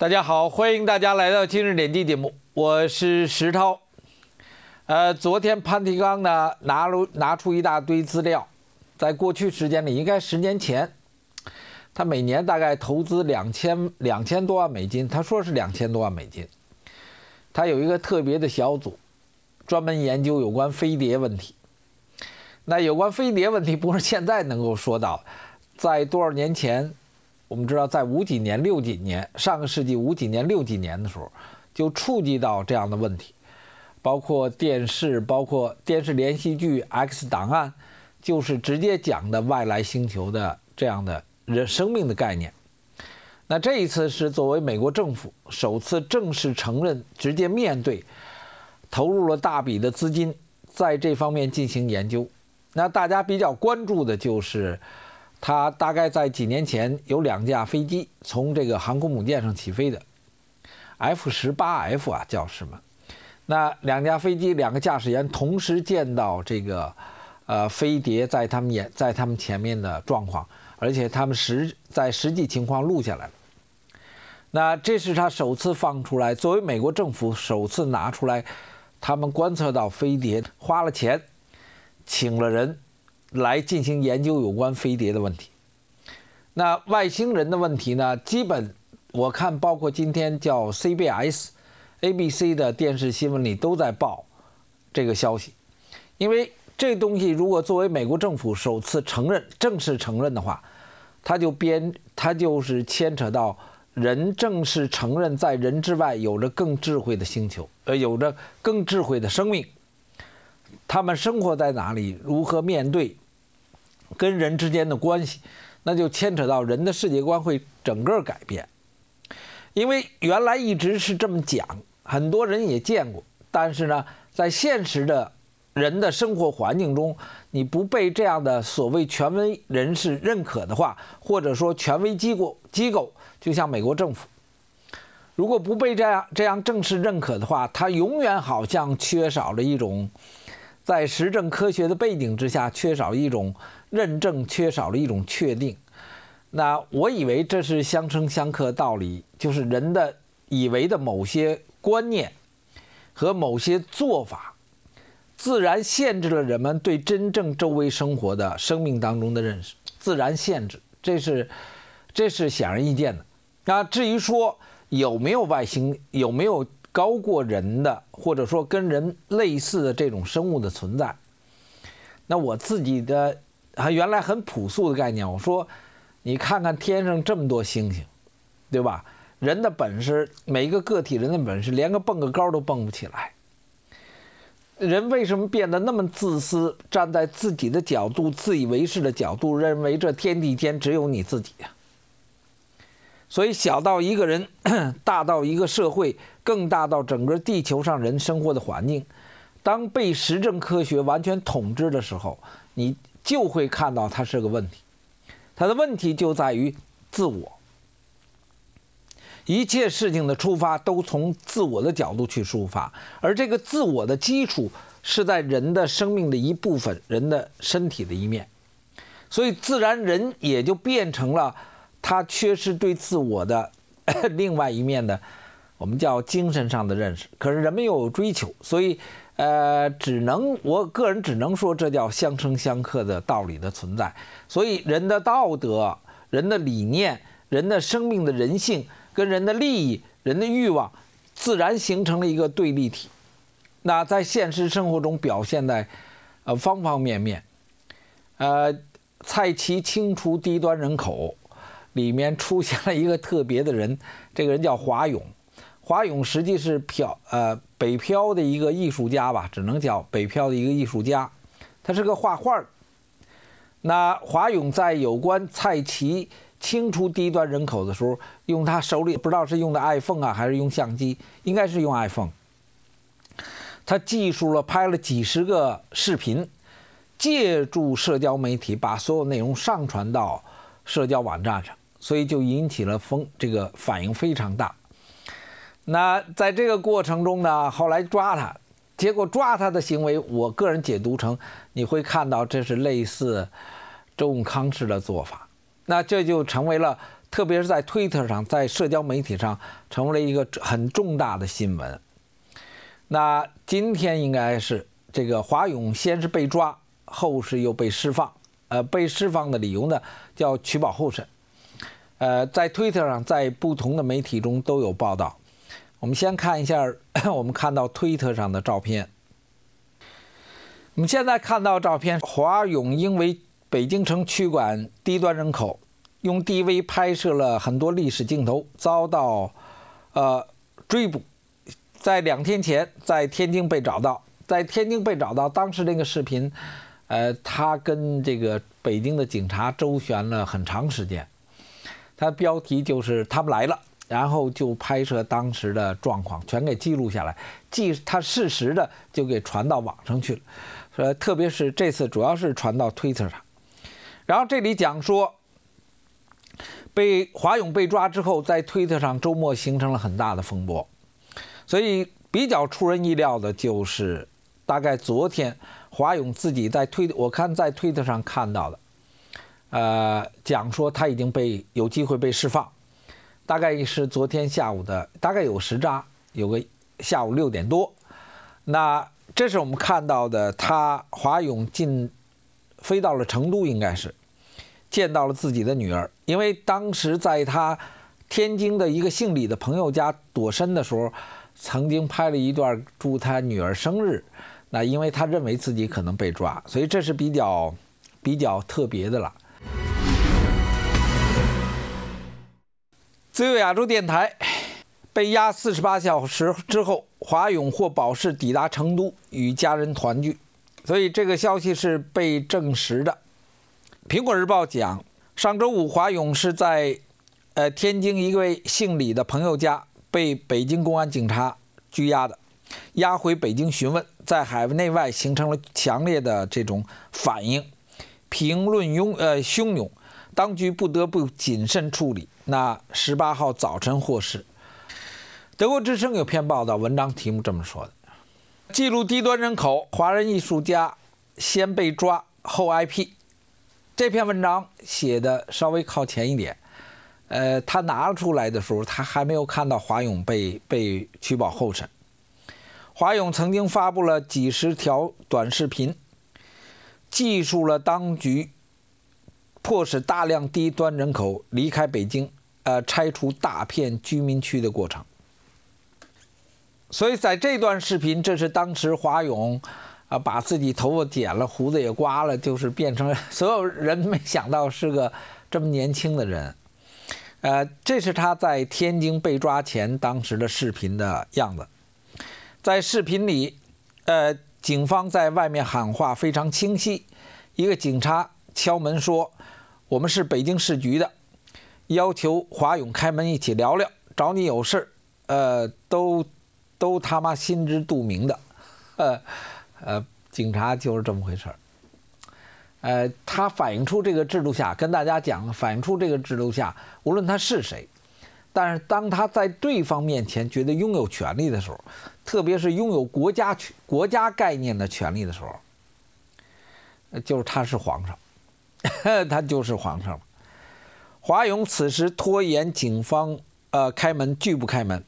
大家好，欢迎大家来到今日点击节目，我是石涛。呃，昨天潘提纲呢拿了拿出一大堆资料，在过去时间里，应该十年前，他每年大概投资两千两千多万美金，他说是两千多万美金。他有一个特别的小组，专门研究有关飞碟问题。那有关飞碟问题，不是现在能够说到，在多少年前？我们知道，在五几年、六几年、上个世纪五几年、六几年的时候，就触及到这样的问题，包括电视，包括电视连续剧《X 档案》，就是直接讲的外来星球的这样的人生命的概念。那这一次是作为美国政府首次正式承认，直接面对，投入了大笔的资金在这方面进行研究。那大家比较关注的就是。他大概在几年前有两架飞机从这个航空母舰上起飞的 F 十八 F 啊叫什么？那两架飞机两个驾驶员同时见到这个呃飞碟在他们眼在他们前面的状况，而且他们实在实际情况录下来了。那这是他首次放出来，作为美国政府首次拿出来，他们观测到飞碟花了钱，请了人。来进行研究有关飞碟的问题。那外星人的问题呢？基本我看包括今天叫 CBS、ABC 的电视新闻里都在报这个消息。因为这东西如果作为美国政府首次承认、正式承认的话，它就编，它就是牵扯到人正式承认在人之外有着更智慧的星球，呃，有着更智慧的生命。他们生活在哪里？如何面对跟人之间的关系？那就牵扯到人的世界观会整个改变，因为原来一直是这么讲，很多人也见过。但是呢，在现实的人的生活环境中，你不被这样的所谓权威人士认可的话，或者说权威机构机构，就像美国政府，如果不被这样这样正式认可的话，他永远好像缺少了一种。在实证科学的背景之下，缺少一种认证，缺少了一种确定。那我以为这是相生相克道理，就是人的以为的某些观念和某些做法，自然限制了人们对真正周围生活的生命当中的认识，自然限制，这是这是显而易见的。那至于说有没有外星，有没有？高过人的，或者说跟人类似的这种生物的存在，那我自己的啊，原来很朴素的概念，我说，你看看天上这么多星星，对吧？人的本事，每一个个体人的本事，连个蹦个高都蹦不起来。人为什么变得那么自私？站在自己的角度，自以为是的角度，认为这天地间只有你自己呀？所以，小到一个人，大到一个社会，更大到整个地球上人生活的环境，当被实证科学完全统治的时候，你就会看到它是个问题。它的问题就在于自我，一切事情的出发都从自我的角度去出发，而这个自我的基础是在人的生命的一部分，人的身体的一面，所以自然人也就变成了。他缺失对自我的 另外一面的，我们叫精神上的认识。可是人们又有追求，所以，呃，只能我个人只能说，这叫相生相克的道理的存在。所以，人的道德、人的理念、人的生命的人性，跟人的利益、人的欲望，自然形成了一个对立体。那在现实生活中，表现在呃方方面面。呃，蔡奇清除低端人口。里面出现了一个特别的人，这个人叫华勇。华勇实际是漂呃北漂的一个艺术家吧，只能叫北漂的一个艺术家。他是个画画儿。那华勇在有关蔡奇清除低端人口的时候，用他手里不知道是用的 iPhone 啊，还是用相机，应该是用 iPhone。他记述了拍了几十个视频，借助社交媒体把所有内容上传到社交网站上。所以就引起了风，这个反应非常大。那在这个过程中呢，后来抓他，结果抓他的行为，我个人解读成，你会看到这是类似周永康式的做法。那这就成为了，特别是在推特上，在社交媒体上，成为了一个很重大的新闻。那今天应该是这个华勇先是被抓，后是又被释放。呃，被释放的理由呢，叫取保候审。呃，在推特上，在不同的媒体中都有报道。我们先看一下，我们看到推特上的照片。我们现在看到照片，华勇因为北京城区管低端人口，用 DV 拍摄了很多历史镜头，遭到呃追捕。在两天前，在天津被找到，在天津被找到。当时那个视频，呃，他跟这个北京的警察周旋了很长时间。他标题就是他们来了，然后就拍摄当时的状况，全给记录下来，记他适时的就给传到网上去了。呃，特别是这次主要是传到推特上。然后这里讲说，被华勇被抓之后，在推特上周末形成了很大的风波。所以比较出人意料的就是，大概昨天华勇自己在推，我看在推特上看到的。呃，讲说他已经被有机会被释放，大概是昨天下午的，大概有时差，有个下午六点多。那这是我们看到的，他华勇进飞到了成都，应该是见到了自己的女儿。因为当时在他天津的一个姓李的朋友家躲身的时候，曾经拍了一段祝他女儿生日。那因为他认为自己可能被抓，所以这是比较比较特别的了。自由亚洲电台被押四十八小时之后，华勇获保释抵达成都与家人团聚，所以这个消息是被证实的。苹果日报讲，上周五华勇是在呃天津一位姓李的朋友家被北京公安警察拘押的，押回北京询问，在海内外形成了强烈的这种反应。评论拥呃汹涌，当局不得不谨慎处理。那十八号早晨获释。德国之声有篇报道，文章题目这么说的：“记录低端人口，华人艺术家先被抓后挨批。”这篇文章写的稍微靠前一点。呃，他拿出来的时候，他还没有看到华勇被被取保候审。华勇曾经发布了几十条短视频。记述了当局迫使大量低端人口离开北京，呃，拆除大片居民区的过程。所以在这段视频，这是当时华勇，啊，把自己头发剪了，胡子也刮了，就是变成所有人没想到是个这么年轻的人。呃，这是他在天津被抓前当时的视频的样子，在视频里，呃。警方在外面喊话非常清晰，一个警察敲门说：“我们是北京市局的，要求华勇开门一起聊聊，找你有事儿。”呃，都都他妈心知肚明的，呃呃，警察就是这么回事儿。呃，他反映出这个制度下，跟大家讲，反映出这个制度下，无论他是谁。但是，当他在对方面前觉得拥有权利的时候，特别是拥有国家权、国家概念的权利的时候，就是他是皇上，他就是皇上。华勇此时拖延警方，呃，开门拒不开门，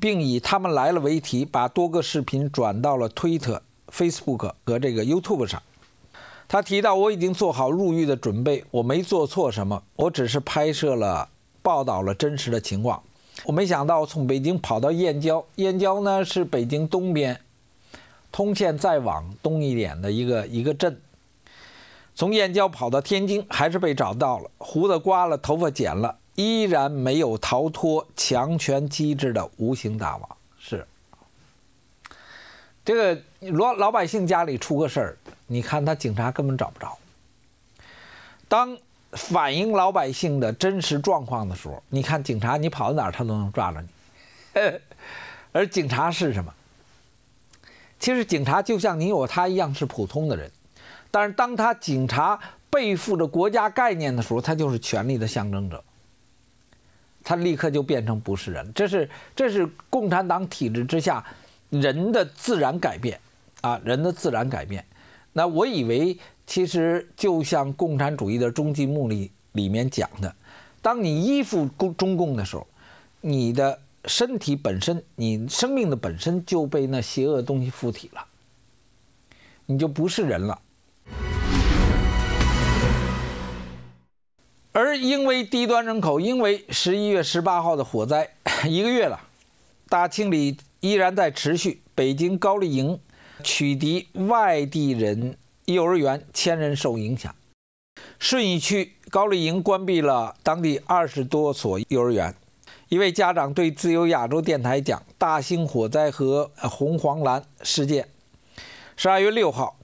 并以他们来了为题，把多个视频转到了推特、Facebook 和这个 YouTube 上。他提到：“我已经做好入狱的准备，我没做错什么，我只是拍摄了。”报道了真实的情况。我没想到从北京跑到燕郊，燕郊呢是北京东边，通县再往东一点的一个一个镇。从燕郊跑到天津，还是被找到了，胡子刮了，头发剪了，依然没有逃脱强权机制的无形大网。是这个老老百姓家里出个事儿，你看他警察根本找不着。当。反映老百姓的真实状况的时候，你看警察，你跑到哪儿，他都能抓着你。而警察是什么？其实警察就像你我他一样是普通的人，但是当他警察背负着国家概念的时候，他就是权力的象征者，他立刻就变成不是人。这是这是共产党体制之下人的自然改变啊，人的自然改变。那我以为，其实就像共产主义的终极目的里面讲的，当你依附共中共的时候，你的身体本身，你生命的本身就被那邪恶东西附体了，你就不是人了。而因为低端人口，因为十一月十八号的火灾，一个月了，大清理依然在持续。北京高丽营。取缔外地人幼儿园，千人受影响。顺义区高丽营关闭了当地二十多所幼儿园。一位家长对自由亚洲电台讲：“大兴火灾和红黄蓝事件。”十二月六号，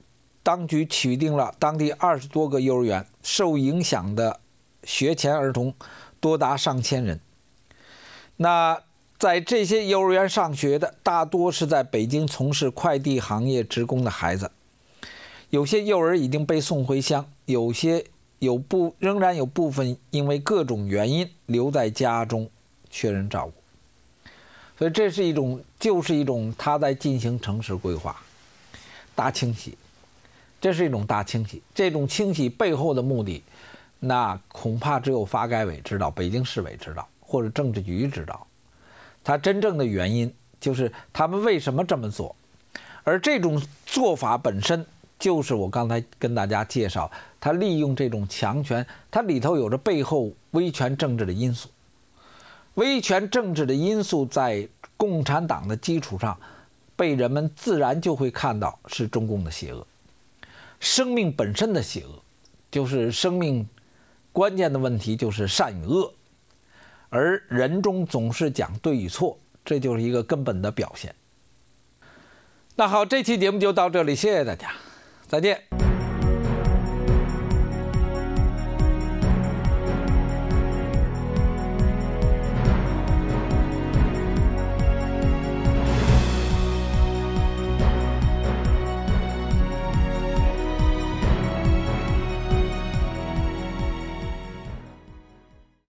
当局取定了当地二十多个幼儿园受影响的学前儿童多达上千人。那。在这些幼儿园上学的，大多是在北京从事快递行业职工的孩子。有些幼儿已经被送回乡，有些有部仍然有部分因为各种原因留在家中，缺人照顾。所以，这是一种就是一种他在进行城市规划大清洗，这是一种大清洗。这种清洗背后的目的，那恐怕只有发改委知道，北京市委知道，或者政治局知道。他真正的原因就是他们为什么这么做，而这种做法本身就是我刚才跟大家介绍，他利用这种强权，它里头有着背后威权政治的因素，威权政治的因素在共产党的基础上，被人们自然就会看到是中共的邪恶，生命本身的邪恶，就是生命关键的问题，就是善与恶。而人中总是讲对与错，这就是一个根本的表现。那好，这期节目就到这里，谢谢大家，再见。